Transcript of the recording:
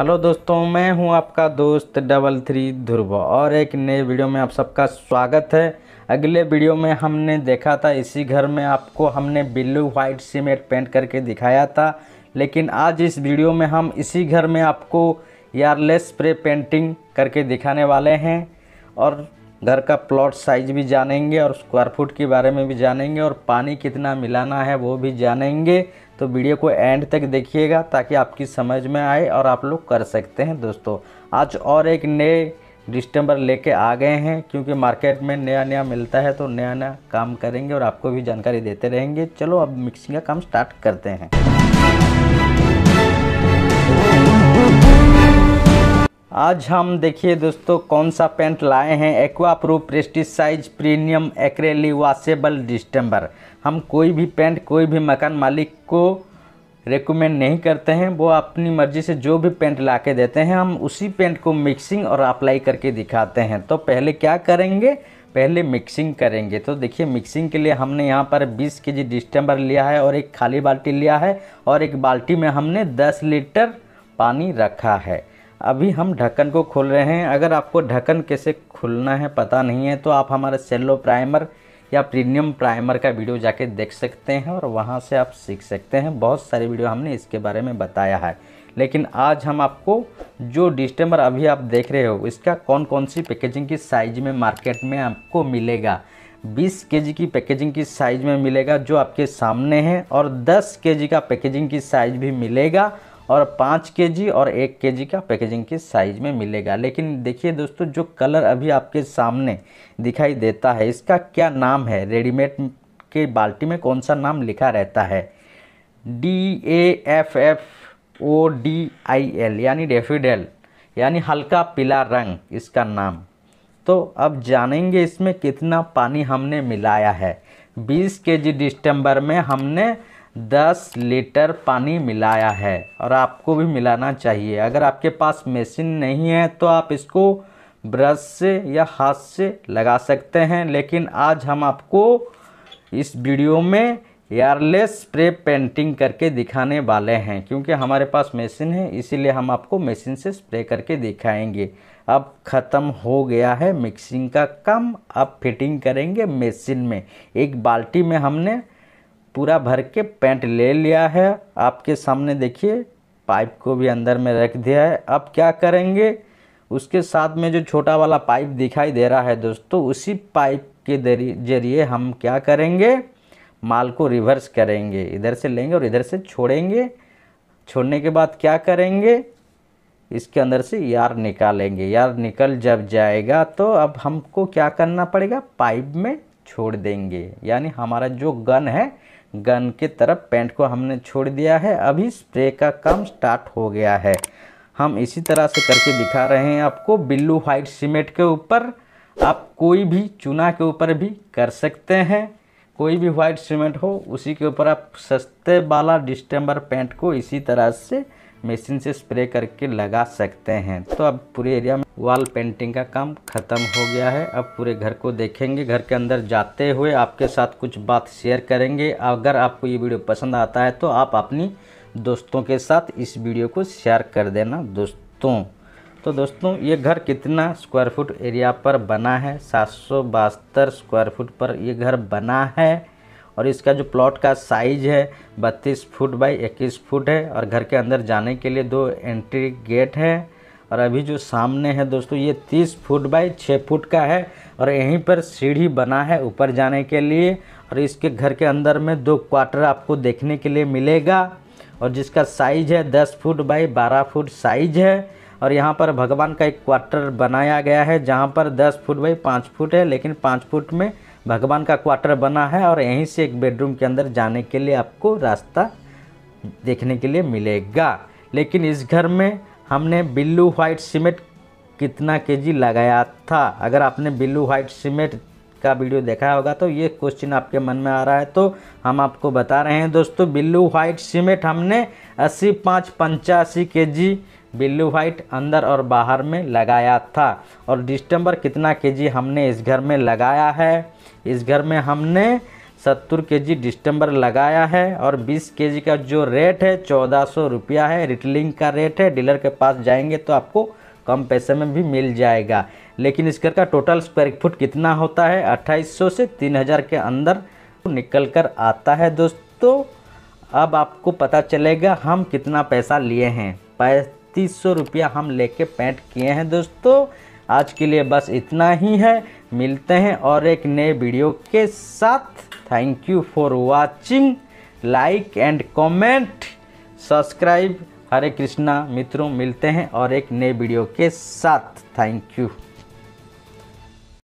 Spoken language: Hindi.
हेलो दोस्तों मैं हूं आपका दोस्त डबल थ्री ध्रुव और एक नए वीडियो में आप सबका स्वागत है अगले वीडियो में हमने देखा था इसी घर में आपको हमने बिल्लू वाइट सीमेंट पेंट करके दिखाया था लेकिन आज इस वीडियो में हम इसी घर में आपको यारलेस स्प्रे पेंटिंग करके दिखाने वाले हैं और घर का प्लॉट साइज भी जानेंगे और स्क्वायर फुट के बारे में भी जानेंगे और पानी कितना मिलाना है वो भी जानेंगे तो वीडियो को एंड तक देखिएगा ताकि आपकी समझ में आए और आप लोग कर सकते हैं दोस्तों आज और एक नए डिस्टम्बर लेके आ गए हैं क्योंकि मार्केट में नया नया मिलता है तो नया नया काम करेंगे और आपको भी जानकारी देते रहेंगे चलो अब मिक्सिंग का काम स्टार्ट करते हैं आज हम देखिए दोस्तों कौन सा पेंट लाए हैं aqua proof prestige size premium acrylic washable distemper हम कोई भी पेंट कोई भी मकान मालिक को रेकमेंड नहीं करते हैं वो अपनी मर्ज़ी से जो भी पेंट ला के देते हैं हम उसी पेंट को मिक्सिंग और अप्लाई करके दिखाते हैं तो पहले क्या करेंगे पहले मिक्सिंग करेंगे तो देखिए मिक्सिंग के लिए हमने यहाँ पर 20 के जी डिस्टेंबर लिया है और एक खाली बाल्टी लिया है और एक बाल्टी में हमने 10 लीटर पानी रखा है अभी हम ढक्कन को खोल रहे हैं अगर आपको ढक्कन कैसे खुलना है पता नहीं है तो आप हमारे सेल्लो प्राइमर या प्रीमियम प्राइमर का वीडियो जाके देख सकते हैं और वहाँ से आप सीख सकते हैं बहुत सारे वीडियो हमने इसके बारे में बताया है लेकिन आज हम आपको जो डिस्टेमर अभी आप देख रहे हो इसका कौन कौन सी पैकेजिंग की साइज में मार्केट में आपको मिलेगा 20 के की पैकेजिंग की साइज में मिलेगा जो आपके सामने है और 10 के का पैकेजिंग की साइज भी मिलेगा और पाँच के जी और एक के जी का पैकेजिंग के साइज़ में मिलेगा लेकिन देखिए दोस्तों जो कलर अभी आपके सामने दिखाई देता है इसका क्या नाम है रेडीमेड के बाल्टी में कौन सा नाम लिखा रहता है D A F F O D I L यानी डेफिडेल यानी हल्का पीला रंग इसका नाम तो अब जानेंगे इसमें कितना पानी हमने मिलाया है 20 जी दिसंबर में हमने दस लीटर पानी मिलाया है और आपको भी मिलाना चाहिए अगर आपके पास मशीन नहीं है तो आप इसको ब्रश से या हाथ से लगा सकते हैं लेकिन आज हम आपको इस वीडियो में एयरलेस स्प्रे पेंटिंग करके दिखाने वाले हैं क्योंकि हमारे पास मशीन है इसीलिए हम आपको मशीन से स्प्रे करके दिखाएंगे अब ख़त्म हो गया है मिक्सिंग का काम अब फिटिंग करेंगे मशीन में एक बाल्टी में हमने पूरा भर के पेंट ले लिया है आपके सामने देखिए पाइप को भी अंदर में रख दिया है अब क्या करेंगे उसके साथ में जो छोटा वाला पाइप दिखाई दे रहा है दोस्तों उसी पाइप के जरिए हम क्या करेंगे माल को रिवर्स करेंगे इधर से लेंगे और इधर से छोड़ेंगे छोड़ने के बाद क्या करेंगे इसके अंदर से यार निकालेंगे यार निकल जब जाएगा तो अब हमको क्या करना पड़ेगा पाइप में छोड़ देंगे यानी हमारा जो गन है गन के तरफ पेंट को हमने छोड़ दिया है अभी स्प्रे का काम स्टार्ट हो गया है हम इसी तरह से करके दिखा रहे हैं आपको बिल्लू वाइट सीमेंट के ऊपर आप कोई भी चूना के ऊपर भी कर सकते हैं कोई भी वाइट सीमेंट हो उसी के ऊपर आप सस्ते वाला डिस्टेंबर पेंट को इसी तरह से मशीन से स्प्रे करके लगा सकते हैं तो अब पूरे एरिया में वॉल पेंटिंग का काम ख़त्म हो गया है अब पूरे घर को देखेंगे घर के अंदर जाते हुए आपके साथ कुछ बात शेयर करेंगे अगर आपको ये वीडियो पसंद आता है तो आप अपनी दोस्तों के साथ इस वीडियो को शेयर कर देना दोस्तों तो दोस्तों ये घर कितना स्क्वायर फुट एरिया पर बना है सात स्क्वायर फुट पर ये घर बना है और इसका जो प्लॉट का साइज है बत्तीस फुट बाई इक्कीस फुट है और घर के अंदर जाने के लिए दो एंट्री गेट है और अभी जो सामने है दोस्तों ये तीस फुट बाई छः फुट का है और यहीं पर सीढ़ी बना है ऊपर जाने के लिए और इसके घर के अंदर में दो क्वार्टर आपको देखने के लिए मिलेगा और जिसका साइज है दस फुट बाई बारह फुट साइज है और यहाँ पर भगवान का एक क्वार्टर बनाया गया है जहाँ पर दस फुट बाई पाँच फुट है लेकिन पाँच फुट में भगवान का क्वार्टर बना है और यहीं से एक बेडरूम के अंदर जाने के लिए आपको रास्ता देखने के लिए मिलेगा लेकिन इस घर में हमने बिल्लू वाइट सीमेंट कितना केजी लगाया था अगर आपने बिल्लू वाइट सीमेंट का वीडियो देखा होगा तो ये क्वेश्चन आपके मन में आ रहा है तो हम आपको बता रहे हैं दोस्तों बिल्लू वाइट सीमेंट हमने अस्सी पाँच पंचासी के जी बिल्लू वाइट अंदर और बाहर में लगाया था और डिस्टम्बर कितना केजी हमने इस घर में लगाया है इस घर में हमने सत्तर के जी डिस्टम्बर लगाया है और 20 के जी का जो रेट है चौदह सौ रुपया है रिटलिंग का रेट है डीलर के पास जाएंगे तो आपको कम पैसे में भी मिल जाएगा लेकिन इस घर का टोटल स्क्वायर फुट कितना होता है 2800 से 3000 के अंदर निकल कर आता है दोस्तों अब आपको पता चलेगा हम कितना पैसा लिए हैं तीस सौ रुपया हम लेके पैंट किए हैं दोस्तों आज के लिए बस इतना ही है मिलते हैं और एक नए वीडियो के साथ thank you for watching like and comment subscribe Hare Krishna मित्रों मिलते हैं और एक नए वीडियो के साथ थैंक यू